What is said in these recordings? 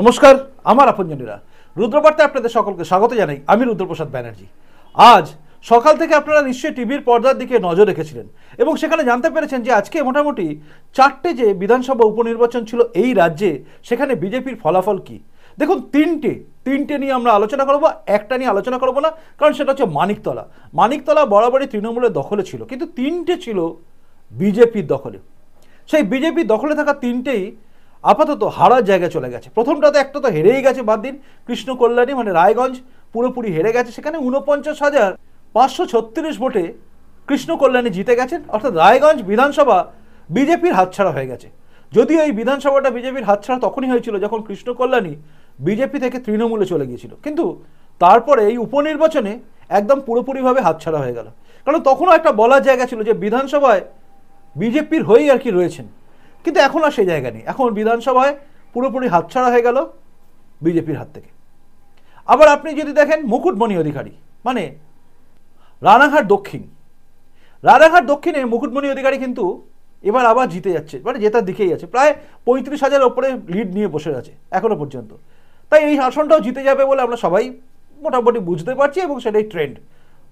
নমস্কার আমার আপনজনীরা রুদ্রবার্তায় আপনাদের সকলকে স্বাগত জানাই আমি রুদ্রপ্রসাদ ব্যানার্জি আজ সকাল থেকে আপনারা নিশ্চয়ই টিভির পর্দার দিকে নজর রেখেছিলেন এবং সেখানে জানতে পেরেছেন যে আজকে মোটামুটি চারটে যে বিধানসভা উপনির্বাচন ছিল এই রাজ্যে সেখানে বিজেপির ফলাফল কী দেখুন তিনটে তিনটে নিয়ে আমরা আলোচনা করবো একটা নিয়ে আলোচনা করবো না কারণ সেটা হচ্ছে মানিকতলা মানিকতলা বরাবরই তৃণমূলের দখলে ছিল কিন্তু তিনটে ছিল বিজেপির দখলে সেই বিজেপি দখলে থাকা তিনটেই আপাতত হারার জায়গায় চলে গেছে প্রথমটা তো একটা তো হেরেই গেছে বাদ দিন কৃষ্ণ কল্যাণী মানে রায়গঞ্জ পুরোপুরি হেরে গেছে সেখানে উনপঞ্চাশ হাজার পাঁচশো ছত্রিশ ভোটে কৃষ্ণ কল্যাণী জিতে গেছেন অর্থাৎ রায়গঞ্জ বিধানসভা বিজেপির হাতছাড়া হয়ে গেছে যদিও এই বিধানসভাটা বিজেপির হাতছাড়া তখনই হয়েছিল যখন কৃষ্ণ কল্যাণী বিজেপি থেকে তৃণমূলে চলে গিয়েছিল কিন্তু তারপরে এই উপনির্বাচনে একদম পুরোপুরিভাবে হাতছাড়া হয়ে গেল কারণ তখনও একটা বলার জায়গা ছিল যে বিধানসভায় বিজেপির হয়েই আর কি রয়েছেন কিন্তু এখন আর সেই জায়গা নেই এখন বিধানসভায় পুরোপুরি হাতছাড়া হয়ে গেল বিজেপির হাত থেকে আবার আপনি যদি দেখেন মুকুটমণি অধিকারী মানে রানাঘাট দক্ষিণ রানাঘাট দক্ষিণে মুকুটমণি অধিকারী কিন্তু এবার আবার জিতে যাচ্ছে মানে জেতার দিকেই আছে প্রায় পঁয়ত্রিশ হাজার ওপরে লিড নিয়ে বসে আছে এখনও পর্যন্ত তাই এই আসনটাও জিতে যাবে বলে আমরা সবাই মোটামুটি বুঝতে পারছি এবং সেটাই ট্রেন্ড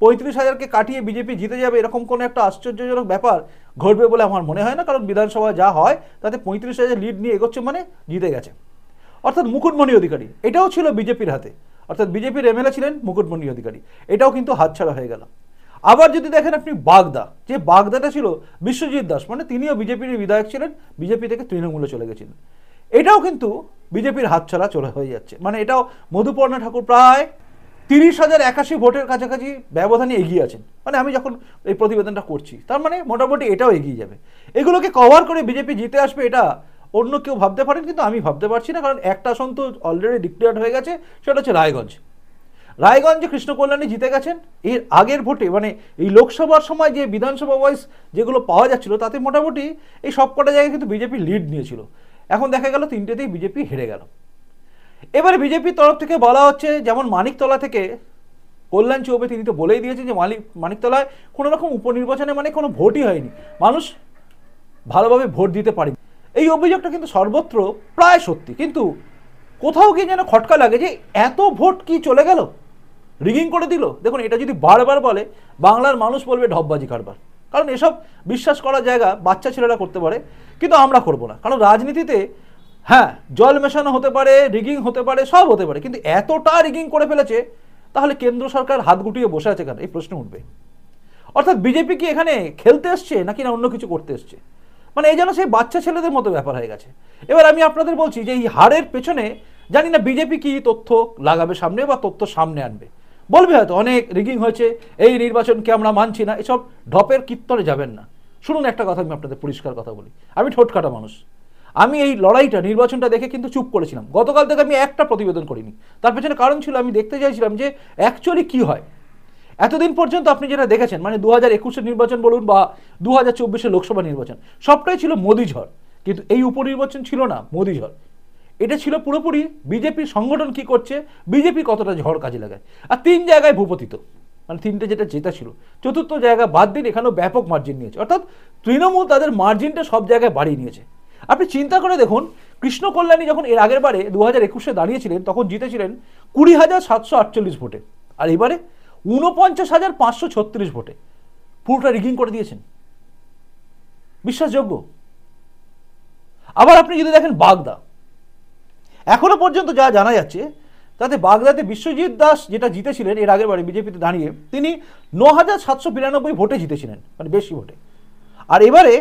পঁয়ত্রিশ হাজারকে কাটিয়ে বিজেপি জিতে যাবে এরকম কোনো একটা আশ্চর্যজনক ব্যাপার ঘটবে বলে আমার মনে হয় না কারণ বিধানসভা যা হয় তাতে পঁয়ত্রিশ হাজার লিড নিয়ে এগোচ্ছে মানে জিতে গেছে অর্থাৎ মুকুটমণি অধিকারী এটাও ছিল বিজেপির হাতে অর্থাৎ বিজেপির এমএলএ ছিলেন মুকুটমণি অধিকারী এটাও কিন্তু হাতছাড়া হয়ে গেল আবার যদি দেখেন আপনি বাগদা যে বাগদাটা ছিল বিশ্বজিৎ দাস মানে তিনিও বিজেপির বিধায়ক ছিলেন বিজেপি থেকে তৃণমূলে চলে গেছিলেন এটাও কিন্তু বিজেপির হাতছাড়া চলে হয়ে যাচ্ছে মানে এটাও মধুপর্ণা ঠাকুর প্রায় তিরিশ হাজার একাশি ভোটের কাছাকাছি ব্যবধানে এগিয়ে আছেন মানে আমি যখন এই প্রতিবেদনটা করছি তার মানে মোটামুটি এটাও এগিয়ে যাবে এগুলোকে কভার করে বিজেপি জিতে আসবে এটা অন্য কেউ ভাবতে পারেন কিন্তু আমি ভাবতে পারছি না কারণ একটা আসন তো অলরেডি ডিক্লেয়ার হয়ে গেছে সেটা হচ্ছে রায়গঞ্জ রায়গঞ্জে কৃষ্ণ কল্যাণী জিতে গেছেন এর আগের ভোটে মানে এই লোকসভার সময় যে বিধানসভা ওয়াইজ যেগুলো পাওয়া যাচ্ছিল তাতে মোটামুটি এই সবকটা জায়গায় কিন্তু বিজেপি লিড নিয়েছিল এখন দেখা গেল তিনটেতেই বিজেপি হেরে গেল এবারে বিজেপির তরফ থেকে বলা হচ্ছে যেমন মানিকতলা থেকে কল্যাণ চৌবে তিনি তো বলেই দিয়েছেন যে মালিক মানিকতলায় কোনো রকম উপনির্বাচনে মানে কোনো ভোটই হয়নি মানুষ ভালোভাবে ভোট দিতে পারেনি এই অভিযোগটা কিন্তু সর্বত্র প্রায় সত্যি কিন্তু কোথাও গিয়ে যেন খটকা লাগে যে এত ভোট কি চলে গেল রিগিং করে দিল দেখুন এটা যদি বারবার বলে বাংলার মানুষ বলবে ঢপবাজি কারবার কারণ এসব বিশ্বাস করার জায়গা বাচ্চা ছেলেরা করতে পারে কিন্তু আমরা করব না কারণ রাজনীতিতে হ্যাঁ জল মেশানো হতে পারে রিগিং হতে পারে সব হতে পারে কিন্তু এতটা রিগিং করে ফেলেছে তাহলে কেন্দ্র সরকার হাত গুটিয়ে বসে আছে কেন এই প্রশ্ন উঠবে অর্থাৎ বিজেপি কি এখানে খেলতে এসছে নাকি না অন্য কিছু করতে এসছে মানে এই যেন সেই বাচ্চা ছেলেদের মতো ব্যাপার হয়ে গেছে এবার আমি আপনাদের বলছি যে এই হারের পেছনে জানি না বিজেপি কি তথ্য লাগাবে সামনে বা তথ্য সামনে আনবে বলবে হয়তো অনেক রিগিং হয়েছে এই নির্বাচনকে আমরা মানছি না এসব ঢপের কীর্তনে যাবেন না শুনুন একটা কথা আমি আপনাদের পরিষ্কার কথা বলি আমি কাটা মানুষ আমি এই লড়াইটা নির্বাচনটা দেখে কিন্তু চুপ করেছিলাম গতকাল থেকে আমি একটা প্রতিবেদন করিনি তার পেছনে কারণ ছিল আমি দেখতে চাইছিলাম যে অ্যাকচুয়ালি কী হয় এতদিন পর্যন্ত আপনি যেটা দেখেছেন মানে দু হাজার একুশের নির্বাচন বলুন বা দু হাজার চব্বিশের লোকসভা নির্বাচন সবটাই ছিল মোদি ঝড় কিন্তু এই উপনির্বাচন ছিল না মোদি ঝড় এটা ছিল পুরোপুরি বিজেপির সংগঠন কি করছে বিজেপি কতটা ঝড় কাজে লাগায় আর তিন জায়গায় ভূপতিত মানে তিনটে যেটা জেতা ছিল চতুর্থ জায়গা বাদ দিন এখানেও ব্যাপক মার্জিন নিয়েছে অর্থাৎ তৃণমূল তাদের মার্জিনটা সব জায়গায় বাড়িয়ে নিয়েছে আপনি চিন্তা করে দেখুন কৃষ্ণ কল্যাণী যখন এর আগের বারে দু হাজার একুশে দাঁড়িয়েছিলেন তখন জিতেছিলেন কুড়ি হাজার সাতশো আটচল্লিশ ভোটে আর এবারে ঊনপঞ্চাশ হাজার পাঁচশো ছত্রিশ ভোটে পুরোটা রিগিং করে দিয়েছেন বিশ্বাসযোগ্য আবার আপনি যদি দেখেন বাগদা এখনও পর্যন্ত যা জানা যাচ্ছে তাতে বাগদাতে বিশ্বজিৎ দাস যেটা জিতেছিলেন এর আগের বারে বিজেপিতে দাঁড়িয়ে তিনি ন হাজার সাতশো বিরানব্বই ভোটে জিতেছিলেন মানে বেশি ভোটে আর এবারে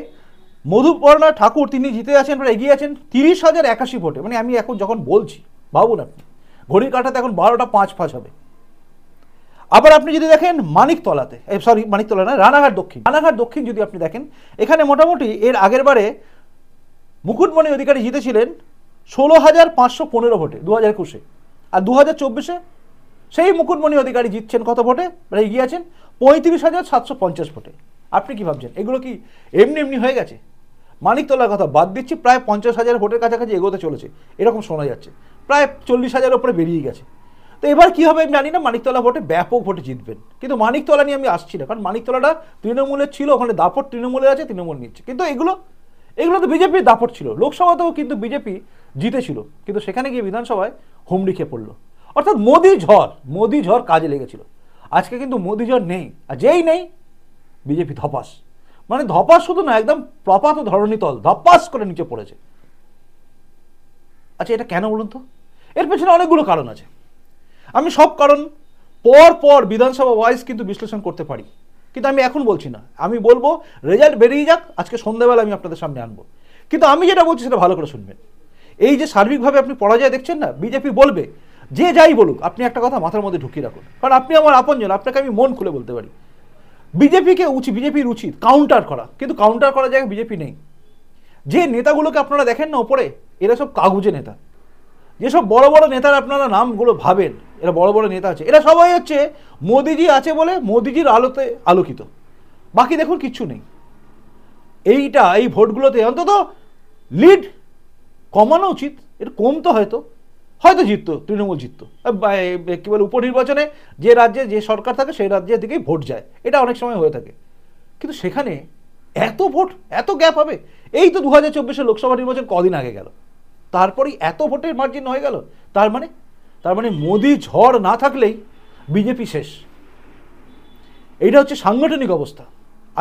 মধুপর্ণা ঠাকুর তিনি জিতে আছেন প্রায় এগিয়ে আছেন তিরিশ হাজার একাশি ভোটে মানে আমি এখন যখন বলছি ভাবুন আপনি ঘড়ির কাঁটাতে এখন বারোটা পাঁচ ফাঁস হবে আবার আপনি যদি দেখেন মানিকতলাতে সরি মানিকতলা না রানাঘাট দক্ষিণ রানাঘাট দক্ষিণ যদি আপনি দেখেন এখানে মোটামুটি এর আগের বারে মুকুটমণি অধিকারী জিতেছিলেন ষোলো হাজার পাঁচশো পনেরো ভোটে দু হাজার একুশে আর দু হাজার চব্বিশে সেই মুকুটমণি অধিকারী জিতছেন কত ভোটে মানে এগিয়ে আছেন পঁয়ত্রিশ হাজার সাতশো পঞ্চাশ ভোটে আপনি কি ভাবছেন এগুলো কি এমনি এমনি হয়ে গেছে মানিকতলার কথা বাদ দিচ্ছি প্রায় পঞ্চাশ হাজার ভোটের কাছাকাছি এগোতে চলেছে এরকম শোনা যাচ্ছে প্রায় চল্লিশ হাজার ওপরে বেরিয়ে গেছে তো এবার কী হবে আমি জানি না মানিকতলা ভোটে ব্যাপক ভোটে জিতবেন কিন্তু মানিকতলা নিয়ে আমি আসছি না কারণ মানিকতলাটা তৃণমূলের ছিল ওখানে দাপট তৃণমূলের আছে তৃণমূল নিচ্ছে কিন্তু এগুলো এগুলো তো বিজেপির দাপট ছিল লোকসভাতেও কিন্তু বিজেপি জিতেছিল কিন্তু সেখানে গিয়ে বিধানসভায় হুমড়ি খেয়ে পড়লো অর্থাৎ মোদি ঝড় মোদি ঝড় কাজে লেগেছিল আজকে কিন্তু মোদি ঝড় নেই আর যেই নেই বিজেপি ধপাস মানে ধপাস শুধু না একদম প্রপাত তল ধপাস করে নিচে পড়েছে আচ্ছা এটা কেন বলুন তো এর পেছনে অনেকগুলো কারণ আছে আমি সব কারণ পর পর বিধানসভা ওয়াইজ কিন্তু বিশ্লেষণ করতে পারি কিন্তু আমি এখন বলছি না আমি বলবো রেজাল্ট বেরিয়ে যাক আজকে সন্ধ্যাবেলা আমি আপনাদের সামনে আনবো কিন্তু আমি যেটা বলছি সেটা ভালো করে শুনবেন এই যে সার্বিকভাবে আপনি পরাজয় দেখছেন না বিজেপি বলবে যে যাই বলুক আপনি একটা কথা মাথার মধ্যে ঢুকিয়ে রাখুন কারণ আপনি আমার আপনজন আপনাকে আমি মন খুলে বলতে পারি বিজেপিকে উচিত বিজেপির উচিত কাউন্টার করা কিন্তু কাউন্টার করা জায়গায় বিজেপি নেই যে নেতাগুলোকে আপনারা দেখেন না ওপরে এরা সব কাগজে নেতা যেসব বড় বড় নেতার আপনারা নামগুলো ভাবেন এরা বড় বড় নেতা আছে এরা সবাই হচ্ছে মোদিজি আছে বলে মোদিজির আলোতে আলোকিত বাকি দেখুন কিচ্ছু নেই এইটা এই ভোটগুলোতে অন্তত লিড কমানো উচিত এটা কমতো হয়তো হয়তো জিততো তৃণমূল জিততো কী বলে উপনির্বাচনে যে রাজ্যে যে সরকার থাকে সেই রাজ্যের দিকেই ভোট যায় এটা অনেক সময় হয়ে থাকে কিন্তু সেখানে এত ভোট এত গ্যাপ হবে এই তো দু হাজার লোকসভা নির্বাচন কদিন আগে গেল তারপরেই এত ভোটের মার্জিন হয়ে গেল তার মানে তার মানে মোদি ঝড় না থাকলেই বিজেপি শেষ এইটা হচ্ছে সাংগঠনিক অবস্থা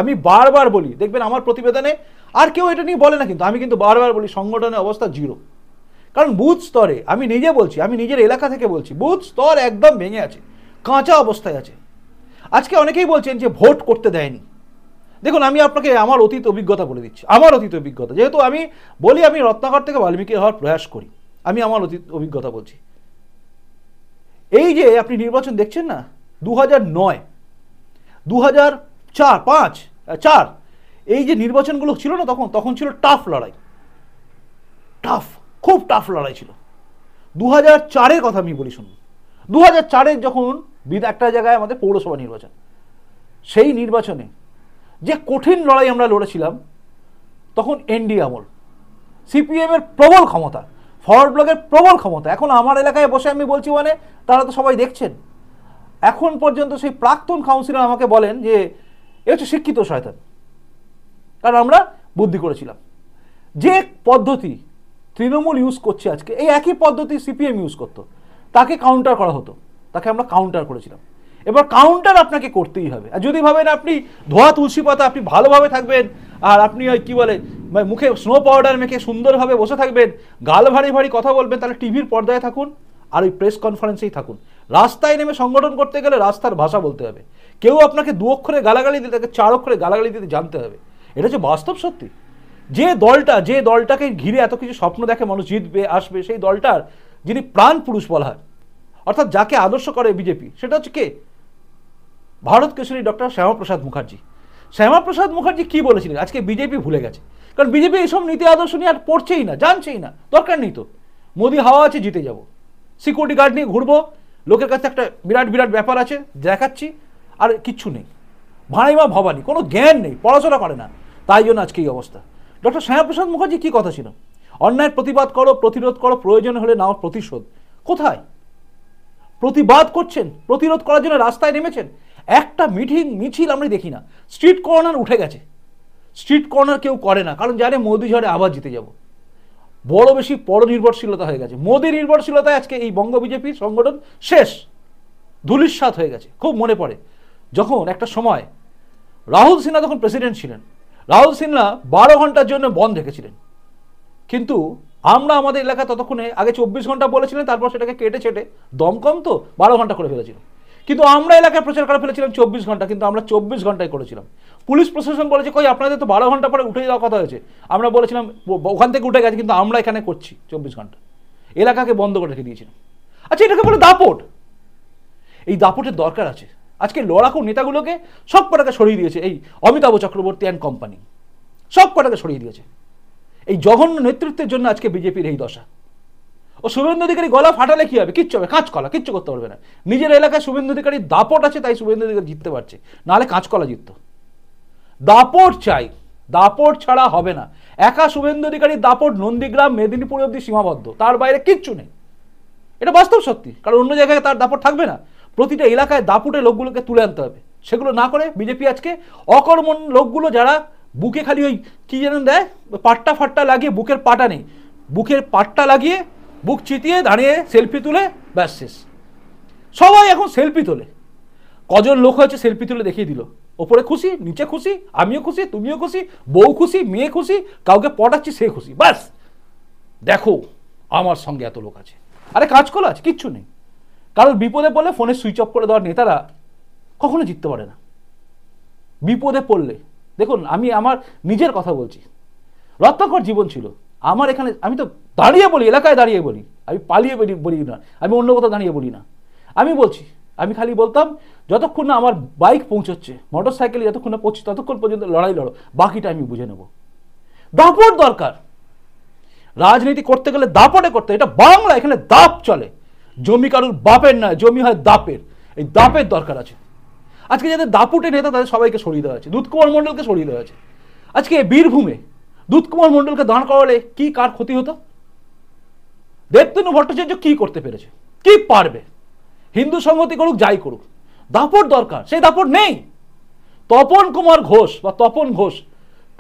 আমি বারবার বলি দেখবেন আমার প্রতিবেদনে আর কেউ এটা নিয়ে বলে না কিন্তু আমি কিন্তু বারবার বলি সংগঠনের অবস্থা জিরো কারণ বুথ স্তরে আমি নিজে বলছি আমি নিজের এলাকা থেকে বলছি বুথ স্তর একদম ভেঙে আছে কাঁচা অবস্থায় আছে আজকে অনেকেই বলছেন যে ভোট করতে দেয়নি দেখুন আমি আপনাকে আমার অতীত অভিজ্ঞতা বলে দিচ্ছি আমার অতীত অভিজ্ঞতা যেহেতু আমি বলি আমি রত্নাকর থেকে বাল্মীকি হওয়ার প্রয়াস করি আমি আমার অতীত অভিজ্ঞতা বলছি এই যে আপনি নির্বাচন দেখছেন না দু হাজার নয় দু হাজার চার পাঁচ চার এই যে নির্বাচনগুলো ছিল না তখন তখন ছিল টাফ লড়াই টাফ খুব টাফ লড়াই ছিল দু হাজার চারের কথা আমি বলি শুনুন দু হাজার চারের যখন একটা জায়গায় আমাদের পৌরসভা নির্বাচন সেই নির্বাচনে যে কঠিন লড়াই আমরা লড়েছিলাম তখন এনডি আমল সিপিএমের প্রবল ক্ষমতা ফরওয়ার্ড ব্লকের প্রবল ক্ষমতা এখন আমার এলাকায় বসে আমি বলছি মানে তারা তো সবাই দেখছেন এখন পর্যন্ত সেই প্রাক্তন কাউন্সিলর আমাকে বলেন যে এ হচ্ছে শিক্ষিত শয়তান কারণ আমরা বুদ্ধি করেছিলাম যে পদ্ধতি তৃণমূল ইউজ করছে আজকে এই একই পদ্ধতি সিপিএম ইউজ করতো তাকে কাউন্টার করা হতো তাকে আমরা কাউন্টার করেছিলাম এবার কাউন্টার আপনাকে করতেই হবে আর যদি ভাবেন আপনি ধোয়া তুলসী পাতা আপনি ভালোভাবে থাকবেন আর আপনি ওই কী বলে মানে মুখে স্নো পাউডার মেখে সুন্দরভাবে বসে থাকবেন গাল ভারী ভারী কথা বলবেন তাহলে টিভির পর্দায় থাকুন আর ওই প্রেস কনফারেন্সেই থাকুন রাস্তায় নেমে সংগঠন করতে গেলে রাস্তার ভাষা বলতে হবে কেউ আপনাকে দু অক্ষরে গালাগালি দিতে তাকে চার অক্ষরে গালাগালি দিতে জানতে হবে এটা হচ্ছে বাস্তব সত্যি যে দলটা যে দলটাকে ঘিরে এত কিছু স্বপ্ন দেখে মানুষ জিতবে আসবে সেই দলটার যিনি প্রাণ পুরুষ বলা হয় অর্থাৎ যাকে আদর্শ করে বিজেপি সেটা হচ্ছে কে ভারত কেশরী ডক্টর শ্যামাপ্রসাদ মুখার্জি শ্যামাপ্রসাদ মুখার্জি কি বলেছিলেন আজকে বিজেপি ভুলে গেছে কারণ বিজেপি এইসব নীতি আদর্শ নিয়ে আর পড়ছেই না জানছেই না দরকার নেই তো মোদি হাওয়া আছে জিতে যাব সিকিউরিটি গার্ড নিয়ে ঘুরবো লোকের কাছে একটা বিরাট বিরাট ব্যাপার আছে দেখাচ্ছি আর কিচ্ছু নেই ভাঁড়াইমা ভবানী কোনো জ্ঞান নেই পড়াশোনা করে না তাই জন্য আজকে এই অবস্থা ডক্টর শ্যামাপ্রসাদ মুখার্জি কী কথা ছিল অন্যায়ের প্রতিবাদ করো প্রতিরোধ করো প্রয়োজন হলে নাও প্রতিশোধ কোথায় প্রতিবাদ করছেন প্রতিরোধ করার জন্য রাস্তায় নেমেছেন একটা মিটিং মিছিল আমরা দেখি না স্ট্রিট কর্নার উঠে গেছে স্ট্রিট কর্নার কেউ করে না কারণ জানে মোদী ঝড়ে আবার জিতে যাব বড় বেশি নির্ভরশীলতা হয়ে গেছে মোদী নির্ভরশীলতায় আজকে এই বঙ্গ বিজেপির সংগঠন শেষ ধুলিস্বাত হয়ে গেছে খুব মনে পড়ে যখন একটা সময় রাহুল সিনহা যখন প্রেসিডেন্ট ছিলেন রাহুল সিনহা বারো ঘন্টার জন্য বন্ধ রেখেছিলেন কিন্তু আমরা আমাদের এলাকা ততক্ষণে আগে চব্বিশ ঘন্টা বলেছিলেন তারপর সেটাকে কেটে ছেটে দমকম তো বারো ঘন্টা করে ফেলেছিল কিন্তু আমরা এলাকায় প্রচার করে ফেলেছিলাম চব্বিশ ঘন্টা কিন্তু আমরা চব্বিশ ঘন্টায় করেছিলাম পুলিশ প্রশাসন বলেছে কই আপনাদের তো বারো ঘন্টা পরে উঠে যাওয়ার কথা হয়েছে আমরা বলেছিলাম ওখান থেকে উঠে গেছে কিন্তু আমরা এখানে করছি চব্বিশ ঘন্টা এলাকাকে বন্ধ করে রেখে দিয়েছিলাম আচ্ছা এটাকে বলে দাপট এই দাপটের দরকার আছে আজকে লড়াকু নেতাগুলোকে সব কটাকে সরিয়ে দিয়েছে এই অমিতাভ চক্রবর্তী অ্যান্ড কোম্পানি সব কটাকে সরিয়ে দিয়েছে এই জঘন্য নেতৃত্বের জন্য আজকে বিজেপির এই দশা ও শুভেন্দু অধিকারী গলা ফাটালে কি হবে কিচ্ছু হবে কাঁচকলা কিচ্ছু করতে পারবে না নিজের এলাকায় শুভেন্দু অধিকারীর দাপট আছে তাই শুভেন্দু অধিকারী জিততে পারছে নাহলে কাঁচকলা জিতত দাপট চাই দাপট ছাড়া হবে না একা শুভেন্দু অধিকারীর দাপট নন্দীগ্রাম মেদিনীপুর অব্দি সীমাবদ্ধ তার বাইরে কিচ্ছু নেই এটা বাস্তব সত্যি কারণ অন্য জায়গায় তার দাপট থাকবে না প্রতিটা এলাকায় দাপুটে লোকগুলোকে তুলে আনতে হবে সেগুলো না করে বিজেপি আজকে অকর্মণ লোকগুলো যারা বুকে খালি ওই কী যেন দেয় পাট্টা ফাট্টা লাগিয়ে বুকের পাটা নেই বুকের পাট্টা লাগিয়ে বুক চিতিয়ে দাঁড়িয়ে সেলফি তুলে ব্যাস শেষ সবাই এখন সেলফি তোলে কজন লোক হয়েছে সেলফি তুলে দেখিয়ে দিল ওপরে খুশি নিচে খুশি আমিও খুশি তুমিও খুশি বউ খুশি মেয়ে খুশি কাউকে পটাচ্ছি সে খুশি ব্যাস দেখো আমার সঙ্গে এত লোক আছে আরে কাজ কলা আছে কিচ্ছু নেই কারণ বিপদে পড়লে ফোনে সুইচ অফ করে দেওয়ার নেতারা কখনো জিততে পারে না বিপদে পড়লে দেখুন আমি আমার নিজের কথা বলছি রত্নাকর জীবন ছিল আমার এখানে আমি তো দাঁড়িয়ে বলি এলাকায় দাঁড়িয়ে বলি আমি পালিয়ে বলি বলি না আমি অন্য কোথাও দাঁড়িয়ে বলি না আমি বলছি আমি খালি বলতাম যতক্ষণ না আমার বাইক পৌঁছচ্ছে মোটর সাইকেলে যতক্ষণ না পৌঁছছে ততক্ষণ পর্যন্ত লড়াই লড়ো বাকিটা আমি বুঝে নেব দাপট দরকার রাজনীতি করতে গেলে দাপটে করতে এটা বাংলা এখানে দাপ চলে জমি কারুর বাপের না জমি হয় দাপের এই দাপের দরকার আছে আজকে যাদের দাপুটে নেতা তাদের সবাইকে সরিয়ে দেওয়া আছে দুধকুমার মণ্ডলকে সরিয়ে দেওয়া আছে আজকে বীরভূমে দুধকুমার মণ্ডলকে দাঁড় করালে কি কার ক্ষতি হতো দেবতনু ভট্টাচার্য কি করতে পেরেছে কি পারবে হিন্দু সংহতি করুক যাই করুক দাপট দরকার সেই দাপট নেই তপন কুমার ঘোষ বা তপন ঘোষ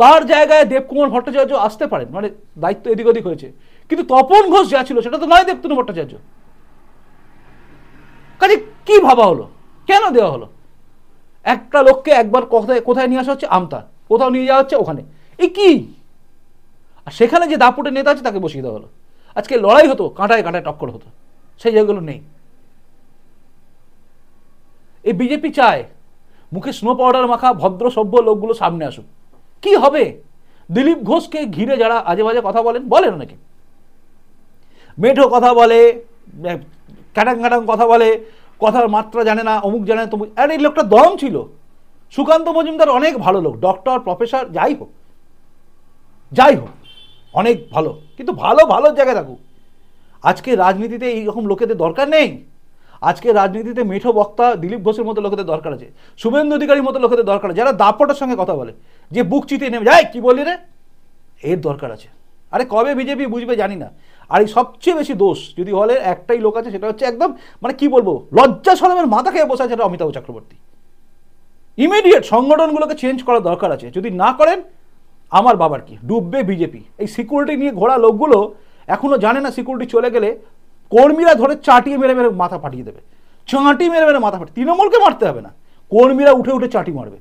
তার জায়গায় দেবকুমার ভট্টাচার্য আসতে পারেন মানে দায়িত্ব এদিক ওদিক হয়েছে কিন্তু তপন ঘোষ যা ছিল সেটা তো নয় দেবতনু ভট্টাচার্য কি ভাবা হলো কেন দেওয়া হলো একটা লোককে একবার কোথায় কোথায় নিয়ে আসা হচ্ছে আমতা কোথাও নিয়ে যাওয়া হচ্ছে ওখানে এই কি আর সেখানে যে দাপুটে নেতা আছে তাকে বসিয়ে দেওয়া হলো আজকে লড়াই হতো কাঁটায় কাঁটায় টক্কর হতো সেই জায়গাগুলো নেই এই বিজেপি চায় মুখে স্নো পাউডার মাখা ভদ্র সভ্য লোকগুলো সামনে আসুক কি হবে দিলীপ ঘোষকে ঘিরে যারা আজে বাজে কথা বলেন বলেন অনেকে মেঠো কথা বলে ক্যাটাং ক্যাটাং কথা বলে কথার মাত্রা জানে না অমুক জানে না তমুক আর এই লোকটা দম ছিল সুকান্ত মজুমদার অনেক ভালো লোক ডক্টর প্রফেসর যাই হোক যাই হোক অনেক ভালো কিন্তু ভালো ভালো জায়গায় থাকুক আজকে রাজনীতিতে এইরকম লোকেদের দরকার নেই আজকে রাজনীতিতে মেঠো বক্তা দিলীপ ঘোষের মতো লোকেদের দরকার আছে শুভেন্দু অধিকারীর মতো লোকেদের দরকার আছে যারা দাপটের সঙ্গে কথা বলে যে বুক চিতে নেমে যায় কী বলি রে এর দরকার আছে আরে কবে বিজেপি বুঝবে জানি না আর এই সবচেয়ে বেশি দোষ যদি হলে একটাই লোক আছে সেটা হচ্ছে একদম মানে কি বলবো লজ্জা সরমের মাথা খেয়ে বসে আছে অমিতাভ চক্রবর্তী ইমিডিয়েট সংগঠনগুলোকে চেঞ্জ করার দরকার আছে যদি না করেন আমার বাবার কি ডুববে বিজেপি এই সিকিউরিটি নিয়ে ঘোড়া লোকগুলো এখনও জানে না সিকিউরিটি চলে গেলে কর্মীরা ধরে চাটিয়ে মেরে মেরে মাথা ফাটিয়ে দেবে চাঁটি মেরে মেরে মাথা ফাটিয়ে তৃণমূলকে মারতে হবে না কর্মীরা উঠে উঠে চাটি মারবে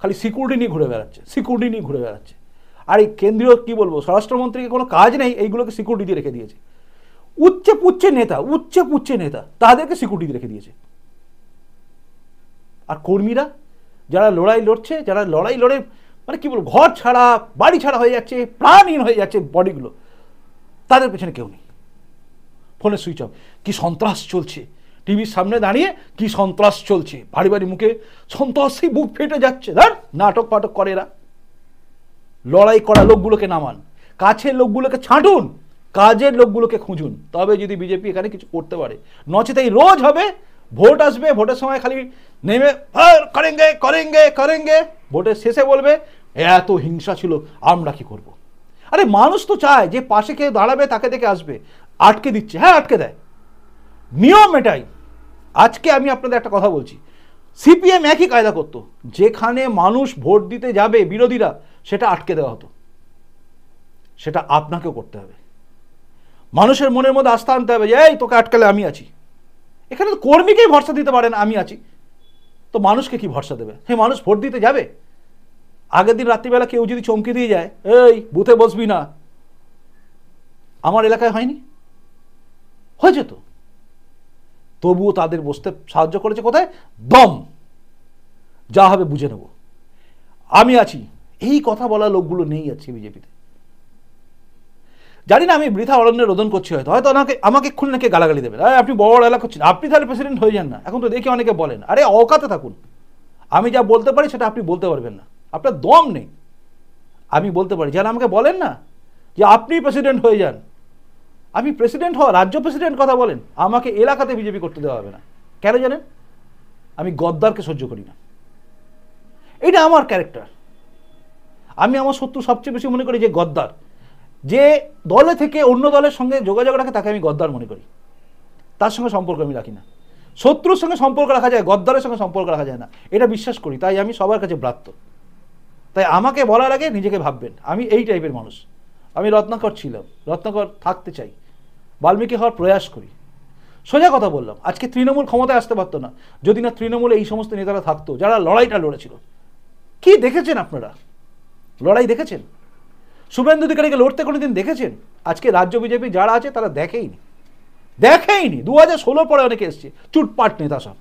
খালি সিকিউরিটি নিয়ে ঘুরে বেড়াচ্ছে সিকিউরিটি নিয়ে ঘুরে বেড়াচ্ছে আর এই কেন্দ্রীয় কী বলবো স্বরাষ্ট্রমন্ত্রীকে কোনো কাজ নেই এইগুলোকে সিকিউরিটি দিয়ে রেখে দিয়েছে উচ্চে পুচ্ছে নেতা উচ্চে পুচ্ছে নেতা তাদেরকে সিকিউরিটি রেখে দিয়েছে আর কর্মীরা যারা লড়াই লড়ছে যারা লড়াই লড়ে মানে কী বলবো ঘর ছাড়া বাড়ি ছাড়া হয়ে যাচ্ছে প্রাণহীন হয়ে যাচ্ছে বডিগুলো তাদের পেছনে কেউ নেই ফোনে সুইচ অফ কী সন্ত্রাস চলছে টিভির সামনে দাঁড়িয়ে কি সন্ত্রাস চলছে ভারী ভারী মুখে সন্ত্রাসই বুক ফেটে যাচ্ছে ধর নাটক ফাটক করে এরা লড়াই করা লোকগুলোকে নামান কাছের লোকগুলোকে ছাঁটুন কাজের লোকগুলোকে খুঁজুন তবে যদি বিজেপি এখানে কিছু করতে পারে নচেত এই রোজ হবে ভোট আসবে ভোটের সময় খালি নেমে হ্যাঁ, করেঙ্গে করেঙ্গে করেঙ্গে ভোটের শেষে বলবে এত হিংসা ছিল আমরা কি করব। আরে মানুষ তো চায় যে পাশে কে দাঁড়াবে তাকে দেখে আসবে আটকে দিচ্ছে হ্যাঁ আটকে দেয় নিয়ম এটাই আজকে আমি আপনাদের একটা কথা বলছি সিপিএম একই কায়দা করতো যেখানে মানুষ ভোট দিতে যাবে বিরোধীরা সেটা আটকে দেওয়া হতো সেটা আপনাকেও করতে হবে মানুষের মনের মধ্যে আস্থা আনতে হবে যে এই তোকে আটকালে আমি আছি এখানে তো কর্মীকেই ভরসা দিতে পারেন আমি আছি তো মানুষকে কি ভরসা দেবে হ্যাঁ মানুষ ভোট দিতে যাবে আগের দিন রাত্রিবেলা কেউ যদি চমকে দিয়ে যায় এই বুথে বসবি না আমার এলাকায় হয়নি হয়েছে তো তবুও তাদের বসতে সাহায্য করেছে কোথায় দম যা হবে বুঝে নেব আমি আছি এই কথা বলা লোকগুলো নেই আছে বিজেপিতে জানি না আমি বৃথা অরণ্যের রোদন করছি হয়তো হয়তো ওনাকে আমাকে খুন নাকি গালাগালি দেবেন আরে আপনি বড় এলাকা করছেন আপনি তাহলে প্রেসিডেন্ট হয়ে যান না এখন তো দেখি অনেকে বলেন আরে অকাতে থাকুন আমি যা বলতে পারি সেটা আপনি বলতে পারবেন না আপনার দম নেই আমি বলতে পারি যারা আমাকে বলেন না যে আপনি প্রেসিডেন্ট হয়ে যান আমি প্রেসিডেন্ট হওয়া রাজ্য প্রেসিডেন্ট কথা বলেন আমাকে এলাকাতে বিজেপি করতে দেওয়া হবে না কেন জানেন আমি গদ্দারকে সহ্য করি না এটা আমার ক্যারেক্টার আমি আমার শত্রু সবচেয়ে বেশি মনে করি যে গদ্দার যে দলে থেকে অন্য দলের সঙ্গে যোগাযোগ রাখে তাকে আমি গদ্দার মনে করি তার সঙ্গে সম্পর্ক আমি রাখি না শত্রুর সঙ্গে সম্পর্ক রাখা যায় গদ্দারের সঙ্গে সম্পর্ক রাখা যায় না এটা বিশ্বাস করি তাই আমি সবার কাছে ব্রাত্য তাই আমাকে বলার আগে নিজেকে ভাববেন আমি এই টাইপের মানুষ আমি রত্নাকর ছিলাম রত্নাকর থাকতে চাই বাল্মীকি হওয়ার প্রয়াস করি সোজা কথা বললাম আজকে তৃণমূল ক্ষমতায় আসতে পারতো না যদি না তৃণমূলে এই সমস্ত নেতারা থাকতো যারা লড়াইটা লড়েছিল কি দেখেছেন আপনারা লড়াই দেখেছেন শুভেন্দু অধিকারীকে লড়তে কোনোদিন দেখেছেন আজকে রাজ্য বিজেপি যারা আছে তারা দেখেইনি দেখেইনি দু হাজার ষোলোর পরে অনেকে এসছে চুটপাট নেতা সব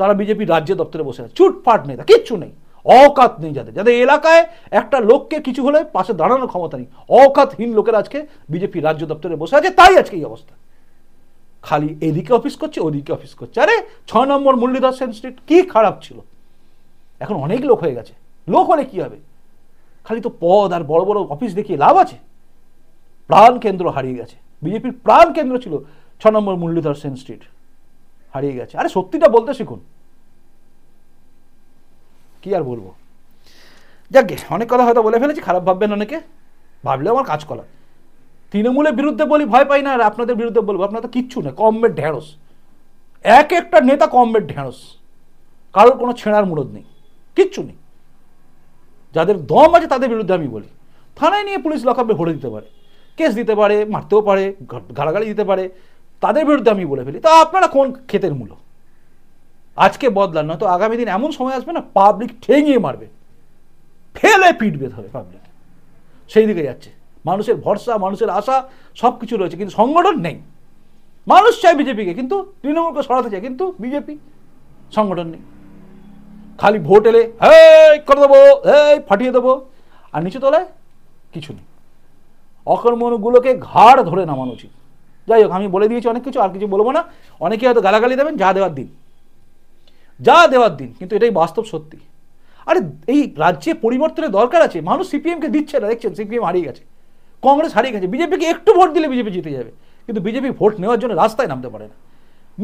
তারা বিজেপি রাজ্য দপ্তরে বসে আছে চুটপাট নেতা কিচ্ছু নেই অকাত নেই যাদের যাদের এলাকায় একটা লোককে কিছু হলে পাশে দাঁড়ানোর ক্ষমতা নেই অকাতহীন লোকের আজকে বিজেপি রাজ্য দপ্তরে বসে আছে তাই আজকে এই অবস্থা খালি এদিকে অফিস করছে ওদিকে অফিস করছে আরে ছয় নম্বর মুরলীধর সেন স্ট্রিট কী খারাপ ছিল এখন অনেক লোক হয়ে গেছে লোক হলে মানে কী হবে খালি তো পদ আর বড় বড় অফিস দেখিয়ে লাভ আছে প্রাণ কেন্দ্র হারিয়ে গেছে বিজেপির প্রাণ কেন্দ্র ছিল ছ নম্বর মুরলীধর সেন স্ট্রিট হারিয়ে গেছে আরে সত্যিটা বলতে শিখুন কি আর বলবো যাক অনেক কথা হয়তো বলে ফেলেছি খারাপ ভাববেন অনেকে ভাবলেও আমার কাজ করা তৃণমূলের বিরুদ্ধে বলি ভয় পাই না আর আপনাদের বিরুদ্ধে বলবো আপনার তো কিচ্ছু না কমবেট ঢেঁড়স এক একটা নেতা কমবেট ঢেঁড়স কারোর কোনো ছেঁড়ার মুরদ নেই কিচ্ছু নেই যাদের দম আছে তাদের বিরুদ্ধে আমি বলি থানায় নিয়ে পুলিশ লকআপে ভরে দিতে পারে কেস দিতে পারে মারতেও পারে গালাগালি দিতে পারে তাদের বিরুদ্ধে আমি বলে ফেলি তা আপনারা কোন ক্ষেতের মূল্য আজকে বদলান তো আগামী দিন এমন সময় আসবে না পাবলিক ঠেঙিয়ে মারবে ফেলে পিটবে ধরে পাবলিক সেই দিকে যাচ্ছে মানুষের ভরসা মানুষের আশা সব কিছু রয়েছে কিন্তু সংগঠন নেই মানুষ চায় বিজেপিকে কিন্তু তৃণমূলকে সরাতে চায় কিন্তু বিজেপি সংগঠন নেই খালি ভোট এলে হ্যাঁ করে দেবো হ্যাঁ ফাটিয়ে দেবো আর নিচু তলায় কিছু নেই অকর্মণগুলোকে ঘাড় ধরে নামানো উচিত যাই হোক আমি বলে দিয়েছি অনেক কিছু আর কিছু বলবো না অনেকে হয়তো গালাগালি দেবেন যা দেওয়ার দিন যা দেওয়ার দিন কিন্তু এটাই বাস্তব সত্যি আরে এই রাজ্যে পরিবর্তনের দরকার আছে মানুষ সিপিএমকে দিচ্ছে না দেখছেন সিপিএম হারিয়ে গেছে কংগ্রেস হারিয়ে গেছে বিজেপিকে একটু ভোট দিলে বিজেপি জিতে যাবে কিন্তু বিজেপি ভোট নেওয়ার জন্য রাস্তায় নামতে পারে না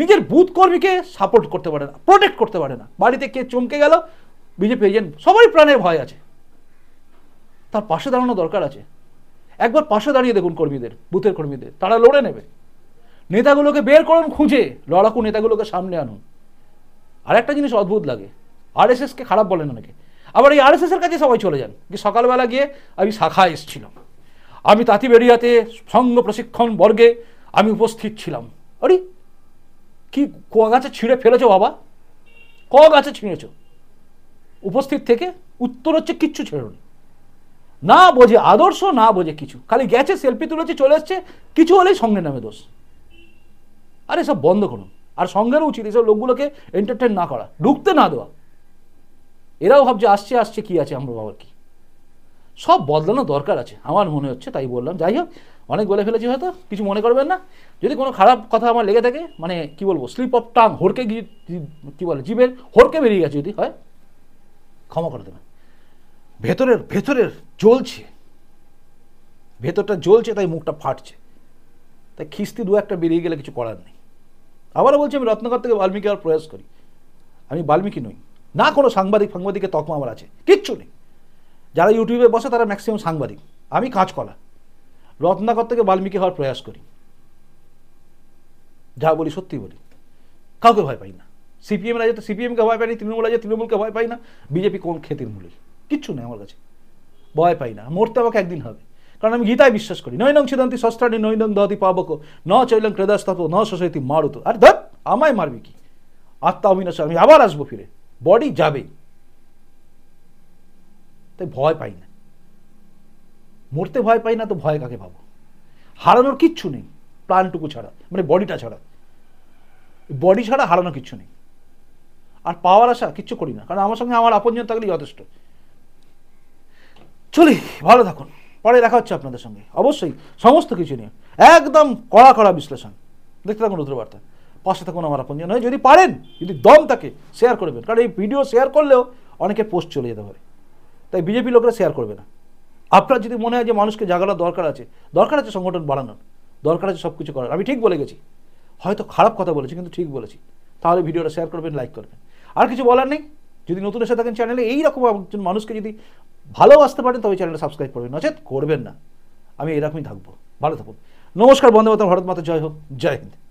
নিজের বুথ কর্মীকে সাপোর্ট করতে পারে না প্রোটেক্ট করতে পারে না বাড়িতে কে চমকে গেল বিজেপি এজেন্ট সবারই প্রাণের ভয় আছে তার পাশে দাঁড়ানো দরকার আছে একবার পাশে দাঁড়িয়ে দেখুন কর্মীদের বুথের কর্মীদের তারা লড়ে নেবে নেতাগুলোকে বের করুন খুঁজে লড়াকু নেতাগুলোকে সামনে আনুন আর একটা জিনিস অদ্ভুত লাগে আরএসএসকে খারাপ বলেন অনেকে আবার এই আরএসএসের কাছে সবাই চলে যান যে সকালবেলা গিয়ে আমি শাখা এসেছিলাম আমি তাঁতিবেড়িয়াতে সংঘ প্রশিক্ষণ বর্গে আমি উপস্থিত ছিলাম আরে কি ক গাছে ছিঁড়ে ফেলেছো বাবা ক গাছে ছিঁড়েছ উপস্থিত থেকে উত্তর হচ্ছে কিচ্ছু ছেড়োনি না বোঝে আদর্শ না বোঝে কিছু খালি গেছে সেলফি তুলেছে চলে এসছে কিছু হলেই সঙ্গে নামে দোষ আরে সব বন্ধ করুন আর সঙ্গেরও উচিত এসব লোকগুলোকে এন্টারটেন না করা ঢুকতে না দেওয়া এরাও ভাবছে আসছে আসছে কি আছে আমরা বাবার কি সব বদলানোর দরকার আছে আমার মনে হচ্ছে তাই বললাম যাই হোক অনেক বলে ফেলেছি হয়তো কিছু মনে করবেন না যদি কোনো খারাপ কথা আমার লেগে থাকে মানে কি বলবো স্লিপ অফ টাং হরকে কি বলে জীবের হরকে বেরিয়ে গেছে যদি হয় ক্ষমা করে দেবেন ভেতরের ভেতরের জ্বলছে ভেতরটা জ্বলছে তাই মুখটা ফাটছে তাই খিস্তি দু একটা বেরিয়ে গেলে কিছু করার নেই আবারও বলছি আমি রত্নগর থেকে বাল্মীকি আর প্রয়াস করি আমি বাল্মীকি নই না কোনো সাংবাদিক ফাংবাদিকের তকমা আমার আছে কিচ্ছু নেই যারা ইউটিউবে বসে তারা ম্যাক্সিমাম সাংবাদিক আমি কাঁচকলা রত্নাকর থেকে বাল্মীকি হওয়ার প্রয়াস করি যা বলি সত্যি বলি কাউকে ভয় পাই না সিপিএম রাজ্য তো সিপিএমকে ভয় পাইনি তৃণমূল রাজ্যে তৃণমূলকে ভয় পাই না বিজেপি কোন খে মূলে কিচ্ছু নেই আমার কাছে ভয় পাই না মরতে আমাকে একদিন হবে কারণ আমি গীতায় বিশ্বাস করি নয় নং ছিদান্তি সষ্টানি নয় নং দহতি পাবক ন চৈলং ক্রেদাস্তাপ ন সসৈতি মারুত আর ধর আমায় মারবি কি আত্মা অবিনাশ আমি আবার আসবো ফিরে বডি যাবেই তাই ভয় পাই না মরতে ভয় পাই না তো ভয় কাকে পাবো হারানোর কিচ্ছু নেই প্রাণটুকু ছাড়া মানে বডিটা ছাড়া বডি ছাড়া হারানোর কিচ্ছু নেই আর পাওয়ার আশা কিচ্ছু করি না কারণ আমার সঙ্গে আমার আপনজন থাকলে যথেষ্ট চলি ভালো থাকুন পরে দেখা হচ্ছে আপনাদের সঙ্গে অবশ্যই সমস্ত কিছু নিয়ে একদম কড়া কড়া বিশ্লেষণ দেখতে থাকুন রুদ্রবার্তা পাশে থাকুন আমার আপনজন হয় যদি পারেন যদি দম থাকে শেয়ার করবেন কারণ এই ভিডিও শেয়ার করলেও অনেকের পোস্ট চলে যেতে পারে তাই বিজেপি লোকেরা শেয়ার করবে না আপনার যদি মনে হয় যে মানুষকে জাগানোর দরকার আছে দরকার আছে সংগঠন বাড়ানোর দরকার আছে সব কিছু করার আমি ঠিক বলে গেছি হয়তো খারাপ কথা বলেছি কিন্তু ঠিক বলেছি তাহলে ভিডিওটা শেয়ার করবেন লাইক করবেন আর কিছু বলার নেই যদি নতুন এসে থাকেন চ্যানেলে এইরকম একজন মানুষকে যদি ভালোবাসতে পারেন তবে চ্যানেলটা সাবস্ক্রাইব করবেন নচেত করবেন না আমি এরকমই থাকবো ভালো থাকুন নমস্কার বন্ধু মাতা ভারত মাতা জয় হোক জয় হিন্দ